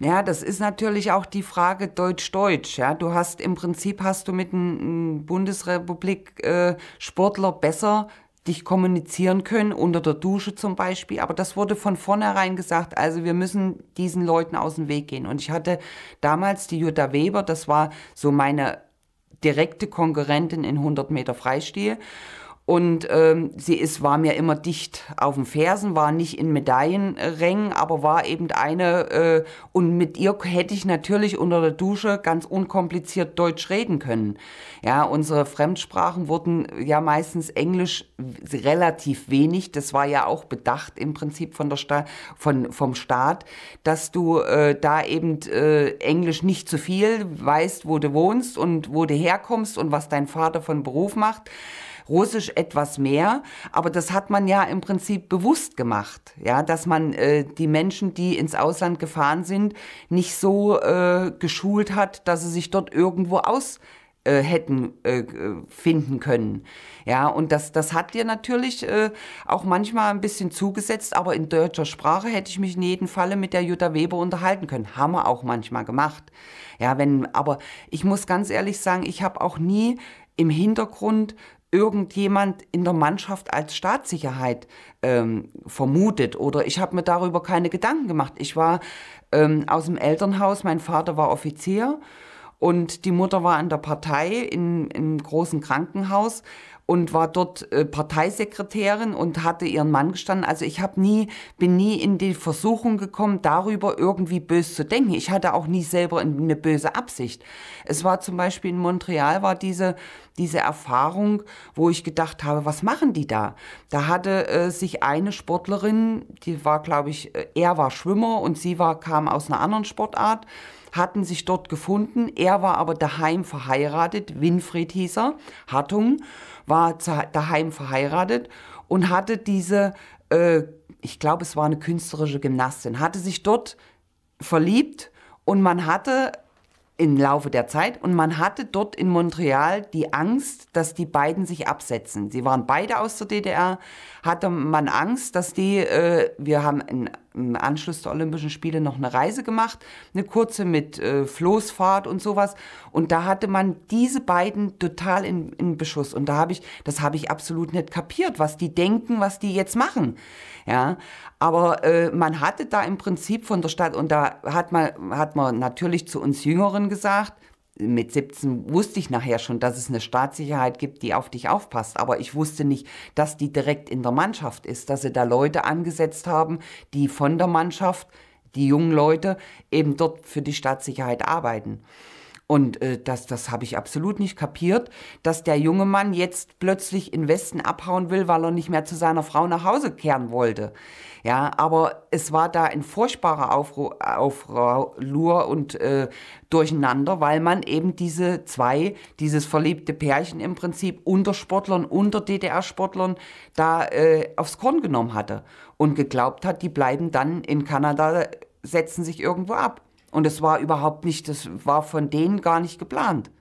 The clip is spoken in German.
Ja, das ist natürlich auch die Frage Deutsch-Deutsch. Ja, du hast im Prinzip hast du mit einem Bundesrepublik-Sportler äh, besser dich kommunizieren können unter der Dusche zum Beispiel. Aber das wurde von vornherein gesagt. Also wir müssen diesen Leuten aus dem Weg gehen. Und ich hatte damals die Jutta Weber. Das war so meine direkte Konkurrentin in 100 Meter Freistil. Und ähm, sie ist, war mir immer dicht auf den Fersen, war nicht in Medaillenrängen, aber war eben eine. Äh, und mit ihr hätte ich natürlich unter der Dusche ganz unkompliziert Deutsch reden können. Ja, unsere Fremdsprachen wurden ja meistens Englisch relativ wenig. Das war ja auch bedacht im Prinzip von der Sta von, vom Staat, dass du äh, da eben äh, Englisch nicht zu viel weißt, wo du wohnst und wo du herkommst und was dein Vater von Beruf macht. Russisch etwas mehr, aber das hat man ja im Prinzip bewusst gemacht, ja, dass man äh, die Menschen, die ins Ausland gefahren sind, nicht so äh, geschult hat, dass sie sich dort irgendwo aus äh, hätten äh, äh, finden können. Ja, und das, das hat dir natürlich äh, auch manchmal ein bisschen zugesetzt, aber in deutscher Sprache hätte ich mich in jedem Falle mit der Jutta Weber unterhalten können. Haben wir auch manchmal gemacht. Ja, wenn, aber ich muss ganz ehrlich sagen, ich habe auch nie im Hintergrund irgendjemand in der Mannschaft als Staatssicherheit ähm, vermutet oder ich habe mir darüber keine Gedanken gemacht. Ich war ähm, aus dem Elternhaus, mein Vater war Offizier und die Mutter war an der Partei in, in großen Krankenhaus und war dort äh, Parteisekretärin und hatte ihren Mann gestanden. Also ich habe nie, bin nie in die Versuchung gekommen, darüber irgendwie böse zu denken. Ich hatte auch nie selber eine böse Absicht. Es war zum Beispiel in Montreal war diese diese Erfahrung, wo ich gedacht habe, was machen die da? Da hatte äh, sich eine Sportlerin, die war, glaube ich, äh, er war Schwimmer und sie war kam aus einer anderen Sportart hatten sich dort gefunden. Er war aber daheim verheiratet, Winfried hieß er, Hartung, war daheim verheiratet und hatte diese, äh, ich glaube, es war eine künstlerische Gymnastin, hatte sich dort verliebt und man hatte im Laufe der Zeit und man hatte dort in Montreal die Angst, dass die beiden sich absetzen. Sie waren beide aus der DDR, hatte man Angst, dass die, äh, wir haben ein im Anschluss der Olympischen Spiele noch eine Reise gemacht, eine kurze mit äh, Floßfahrt und sowas. Und da hatte man diese beiden total in, in Beschuss. Und da habe ich, das habe ich absolut nicht kapiert, was die denken, was die jetzt machen. Ja, aber äh, man hatte da im Prinzip von der Stadt und da hat man, hat man natürlich zu uns Jüngeren gesagt, mit 17 wusste ich nachher schon, dass es eine Staatssicherheit gibt, die auf dich aufpasst. Aber ich wusste nicht, dass die direkt in der Mannschaft ist, dass sie da Leute angesetzt haben, die von der Mannschaft, die jungen Leute, eben dort für die Staatssicherheit arbeiten. Und äh, das, das habe ich absolut nicht kapiert, dass der junge Mann jetzt plötzlich in Westen abhauen will, weil er nicht mehr zu seiner Frau nach Hause kehren wollte. Ja, aber es war da ein furchtbarer Aufru Aufruhr und äh, Durcheinander, weil man eben diese zwei, dieses verliebte Pärchen im Prinzip unter Sportlern, unter DDR-Sportlern da äh, aufs Korn genommen hatte und geglaubt hat, die bleiben dann in Kanada, setzen sich irgendwo ab. Und es war überhaupt nicht, das war von denen gar nicht geplant.